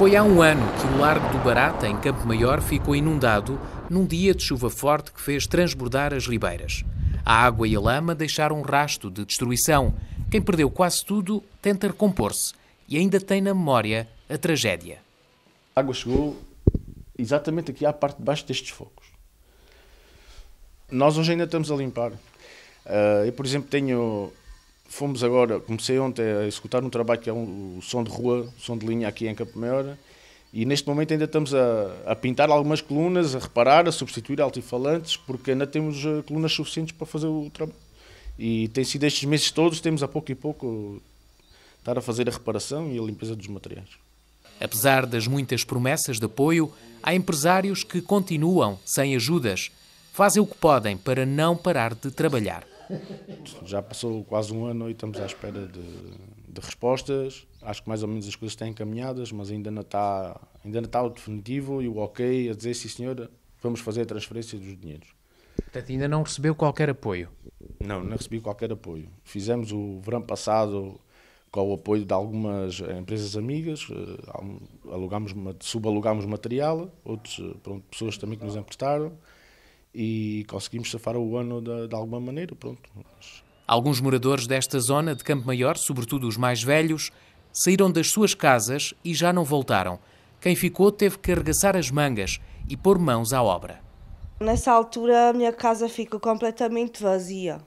Foi há um ano que o Largo do Barata, em Campo Maior, ficou inundado num dia de chuva forte que fez transbordar as ribeiras. A água e a lama deixaram um rasto de destruição. Quem perdeu quase tudo tenta recompor-se e ainda tem na memória a tragédia. A água chegou exatamente aqui à parte de baixo destes focos. Nós hoje ainda estamos a limpar. Ah, eu, por exemplo, tenho fomos agora, comecei ontem a executar um trabalho que é um, o som de rua, som de linha aqui em Campo Maior, e neste momento ainda estamos a, a pintar algumas colunas, a reparar, a substituir altifalantes, porque ainda temos eh, colunas suficientes para fazer o trabalho. E tem sido estes meses todos, temos a pouco e pouco estar a fazer a reparação e a limpeza dos materiais. Apesar das muitas promessas de apoio, há empresários que continuam sem ajudas. Fazem o que podem para não parar de trabalhar já passou quase um ano e estamos à espera de, de respostas. Acho que mais ou menos as coisas estão encaminhadas, mas ainda não está, ainda não está o definitivo e o ok a dizer, sim senhora, vamos fazer a transferência dos dinheiros. Portanto, ainda não recebeu qualquer apoio? Não, não recebi qualquer apoio. Fizemos o verão passado com o apoio de algumas eh, empresas amigas, eh, alugámos, subalugámos material, outras eh, pessoas também que nos emprestaram e conseguimos safar o ano de, de alguma maneira. Pronto. Alguns moradores desta zona de Campo Maior, sobretudo os mais velhos, saíram das suas casas e já não voltaram. Quem ficou teve que arregaçar as mangas e pôr mãos à obra. Nessa altura a minha casa ficou completamente vazia.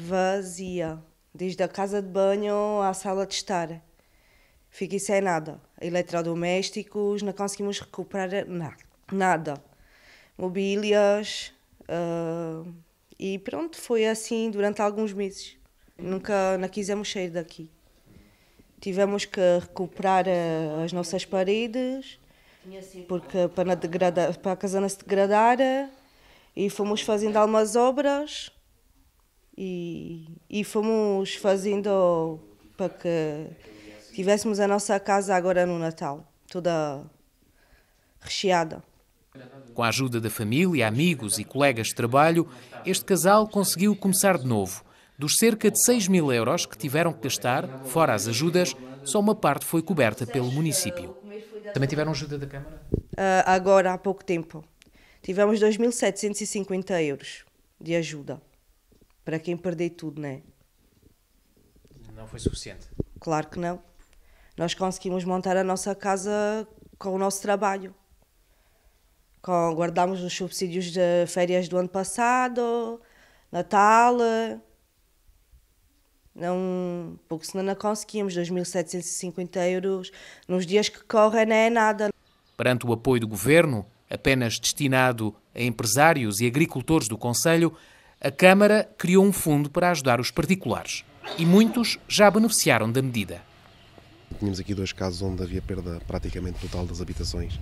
Vazia. Desde a casa de banho à sala de estar. Fiquei sem nada. Eletrodomésticos, não conseguimos recuperar nada. Nada. Mobílias, Uh, e pronto, foi assim durante alguns meses. Nunca não quisemos sair daqui. Tivemos que recuperar ah, as nossas paredes, porque para, não degradar, para a casa não se degradar, e fomos fazendo algumas obras e, e fomos fazendo para que tivéssemos a nossa casa agora no Natal, toda recheada. Com a ajuda da família, amigos e colegas de trabalho, este casal conseguiu começar de novo. Dos cerca de 6 mil euros que tiveram que gastar, fora as ajudas, só uma parte foi coberta pelo município. Também tiveram ajuda da Câmara? Uh, agora, há pouco tempo. Tivemos 2.750 euros de ajuda. Para quem perdeu tudo, né? Não foi suficiente? Claro que não. Nós conseguimos montar a nossa casa com o nosso trabalho. Com, guardámos os subsídios de férias do ano passado, Natal. Não, porque senão não conseguíamos 2.750 euros nos dias que correm, não é nada. Perante o apoio do governo, apenas destinado a empresários e agricultores do Conselho, a Câmara criou um fundo para ajudar os particulares. E muitos já beneficiaram da medida tínhamos aqui dois casos onde havia perda praticamente total das habitações.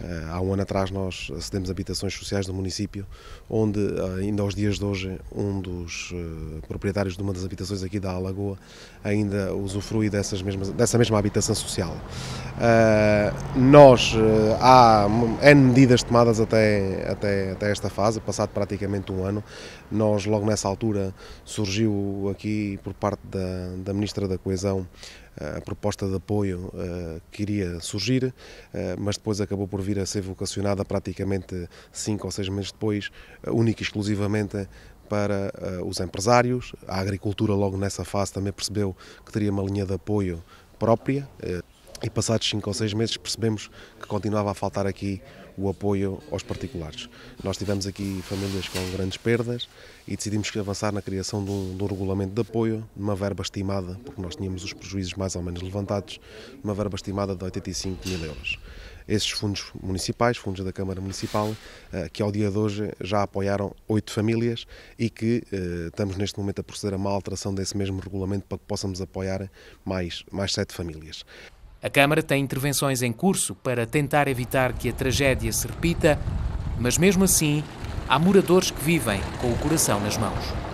Ah, há um ano atrás nós acedemos habitações sociais do município, onde ah, ainda aos dias de hoje um dos ah, proprietários de uma das habitações aqui da Alagoa ainda usufrui dessas mesmas, dessa mesma habitação social. Eh, nós, eh, há N medidas tomadas até, até, até esta fase, passado praticamente um ano. Nós, logo nessa altura, surgiu aqui por parte da, da Ministra da Coesão eh, a proposta de apoio que iria surgir, mas depois acabou por vir a ser vocacionada praticamente cinco ou seis meses depois, única e exclusivamente para os empresários. A agricultura, logo nessa fase, também percebeu que teria uma linha de apoio própria e passados 5 ou 6 meses percebemos que continuava a faltar aqui o apoio aos particulares. Nós tivemos aqui famílias com grandes perdas e decidimos que avançar na criação de um, de um, regulamento de apoio, uma verba estimada, porque nós tínhamos os prejuízos mais ou menos levantados, uma verba estimada de 85 mil euros. Esses fundos municipais, fundos da Câmara Municipal, eh, que ao dia de hoje já apoiaram oito famílias e que eh, estamos neste momento a proceder a uma alteração desse mesmo regulamento para que possamos apoiar mais, mais sete famílias. A Câmara tem intervenções em curso para tentar evitar que a tragédia se repita, mas mesmo assim, há moradores que vivem com o coração nas mãos.